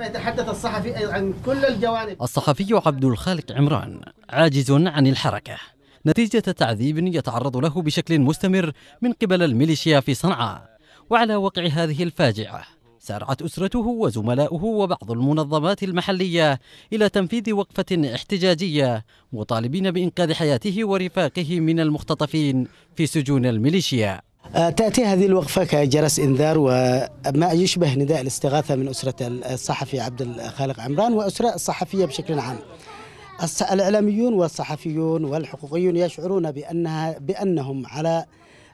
يتحدث الصحفي أيضا عن كل الجوانب الصحفي عبد الخالق عمران عاجز عن الحركة نتيجة تعذيب يتعرض له بشكل مستمر من قبل الميليشيا في صنعاء وعلى وقع هذه الفاجعة سارعت أسرته وزملاؤه وبعض المنظمات المحلية إلى تنفيذ وقفة احتجاجية مطالبين بإنقاذ حياته ورفاقه من المختطفين في سجون الميليشيا آه، تأتي هذه الوقفة كجرس إنذار وما يشبه نداء الاستغاثة من أسرة الصحفي عبد الخالق عمران وأسرة الصحفية بشكل عام الإعلاميون والصحفيون والحقوقيون يشعرون بأنها بأنهم على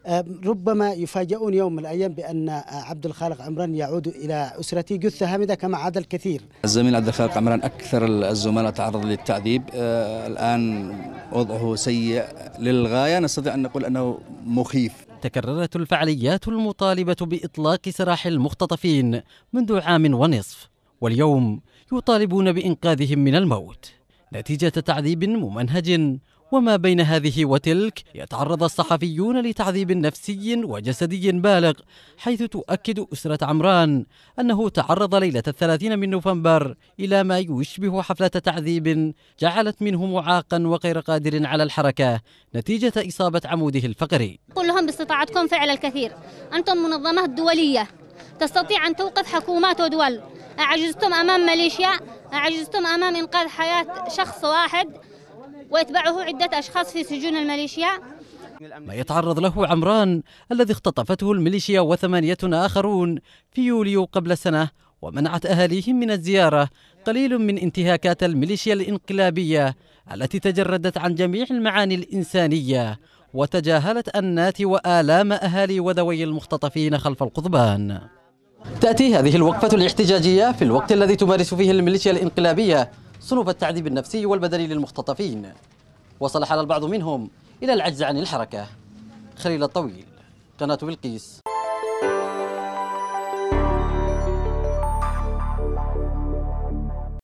آه، ربما يفاجؤون يوم من الأيام بأن آه، عبد الخالق عمران يعود إلى أسرته جثة هامدة كما عاد الكثير الزميل عبد الخالق عمران أكثر الزملاء تعرض للتعذيب الآن وضعه سيء للغاية نستطيع أن نقول أنه مخيف تكررت الفعاليات المطالبة بإطلاق سراح المختطفين منذ عام ونصف واليوم يطالبون بإنقاذهم من الموت نتيجة تعذيب ممنهج وما بين هذه وتلك يتعرض الصحفيون لتعذيب نفسي وجسدي بالغ حيث تؤكد أسرة عمران أنه تعرض ليلة الثلاثين من نوفمبر إلى ما يشبه حفلة تعذيب جعلت منه معاقا وغير قادر على الحركة نتيجة إصابة عموده الفقري كلهم باستطاعتكم فعل الكثير أنتم منظمة دولية تستطيع أن توقف حكومات ودول أعجزتم أمام ميليشيا أعجزتم أمام إنقاذ حياة شخص واحد ويتبعه عدة أشخاص في سجون الميليشيا ما يتعرض له عمران الذي اختطفته الميليشيا وثمانية آخرون في يوليو قبل سنة ومنعت أهاليهم من الزيارة قليل من انتهاكات الميليشيا الإنقلابية التي تجردت عن جميع المعاني الإنسانية وتجاهلت أنات وآلام أهالي وذوي المختطفين خلف القضبان تأتي هذه الوقفة الاحتجاجية في الوقت الذي تمارس فيه الميليشيا الإنقلابية صنوف التعذيب النفسي والبدني للمختطفين وصل حال البعض منهم إلى العجز عن الحركة خليل الطويل قناة بلقيس